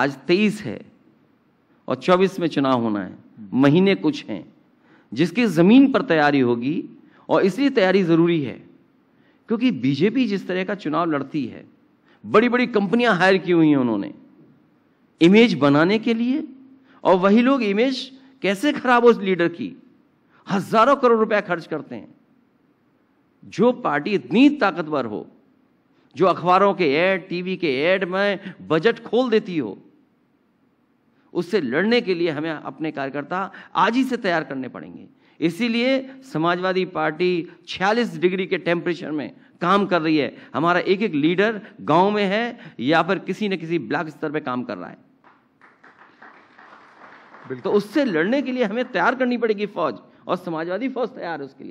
आज तेईस है और चौबीस में चुनाव होना है महीने कुछ हैं जिसकी ज़मीन पर तैयारी होगी और इसलिए तैयारी ज़रूरी है क्योंकि बीजेपी जिस तरह का चुनाव लड़ती है बड़ी बड़ी कंपनियां हायर की हुई हैं उन्होंने इमेज बनाने के लिए और वही लोग इमेज कैसे खराब हो उस लीडर की हजारों करोड़ रुपया खर्च करते हैं जो पार्टी इतनी ताकतवर हो जो अखबारों के एड टीवी के एड में बजट खोल देती हो उससे लड़ने के लिए हमें अपने कार्यकर्ता आज ही से तैयार करने पड़ेंगे इसीलिए समाजवादी पार्टी 46 डिग्री के टेम्परेचर में काम कर रही है हमारा एक एक लीडर गांव में है या फिर किसी न किसी ब्लॉक स्तर पर काम कर रहा है तो उससे लड़ने के लिए हमें तैयार करनी पड़ेगी फौज और समाजवादी फौज तैयार है उसके लिए